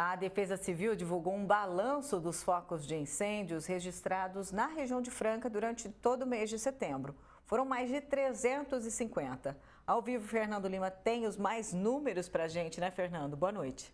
A Defesa Civil divulgou um balanço dos focos de incêndios registrados na região de Franca durante todo o mês de setembro. Foram mais de 350. Ao vivo, Fernando Lima tem os mais números para a gente, né, Fernando? Boa noite.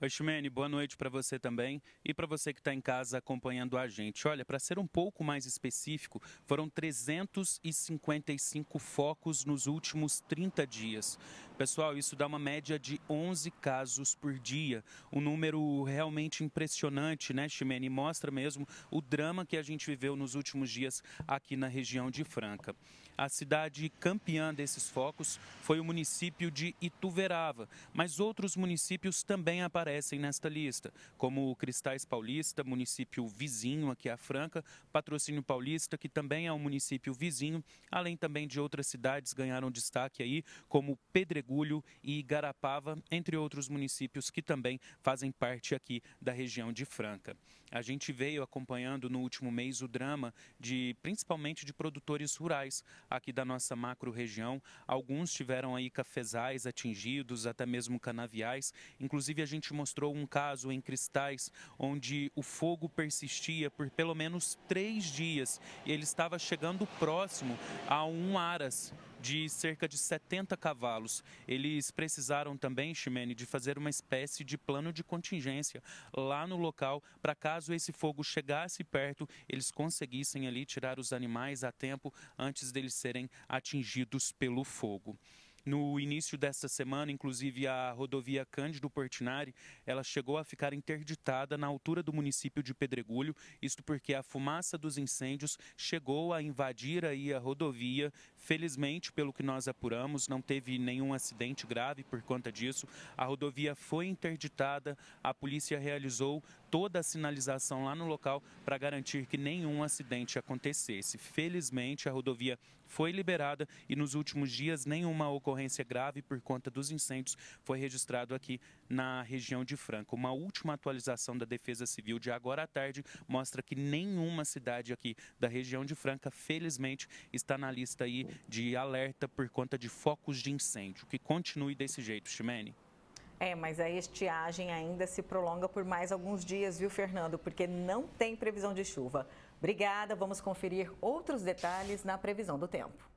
Oi, Ximene, boa noite para você também e para você que está em casa acompanhando a gente. Olha, para ser um pouco mais específico, foram 355 focos nos últimos 30 dias. Pessoal, isso dá uma média de 11 casos por dia. Um número realmente impressionante, né, Ximene? Mostra mesmo o drama que a gente viveu nos últimos dias aqui na região de Franca. A cidade campeã desses focos foi o município de Ituverava, mas outros municípios também aparecem nesta lista, como Cristais Paulista, município vizinho aqui à Franca, Patrocínio Paulista, que também é um município vizinho, além também de outras cidades ganharam destaque aí, como Pedregulho, Mergulho e Garapava, entre outros municípios que também fazem parte aqui da região de Franca. A gente veio acompanhando no último mês o drama de principalmente de produtores rurais aqui da nossa macro região. Alguns tiveram aí cafezais atingidos, até mesmo canaviais. Inclusive a gente mostrou um caso em Cristais onde o fogo persistia por pelo menos três dias e ele estava chegando próximo a um aras de cerca de 70 cavalos. Eles precisaram também, Ximene, de fazer uma espécie de plano de contingência lá no local para caso esse fogo chegasse perto, eles conseguissem ali tirar os animais a tempo antes deles serem atingidos pelo fogo. No início desta semana, inclusive, a rodovia Cândido Portinari, ela chegou a ficar interditada na altura do município de Pedregulho, isto porque a fumaça dos incêndios chegou a invadir aí a rodovia, Felizmente, pelo que nós apuramos, não teve nenhum acidente grave por conta disso. A rodovia foi interditada, a polícia realizou toda a sinalização lá no local para garantir que nenhum acidente acontecesse. Felizmente, a rodovia foi liberada e nos últimos dias nenhuma ocorrência grave por conta dos incêndios foi registrado aqui na região de Franca. Uma última atualização da Defesa Civil de agora à tarde mostra que nenhuma cidade aqui da região de Franca, felizmente, está na lista aí de alerta por conta de focos de incêndio. Que continue desse jeito, Ximene. É, mas a estiagem ainda se prolonga por mais alguns dias, viu, Fernando? Porque não tem previsão de chuva. Obrigada, vamos conferir outros detalhes na previsão do tempo.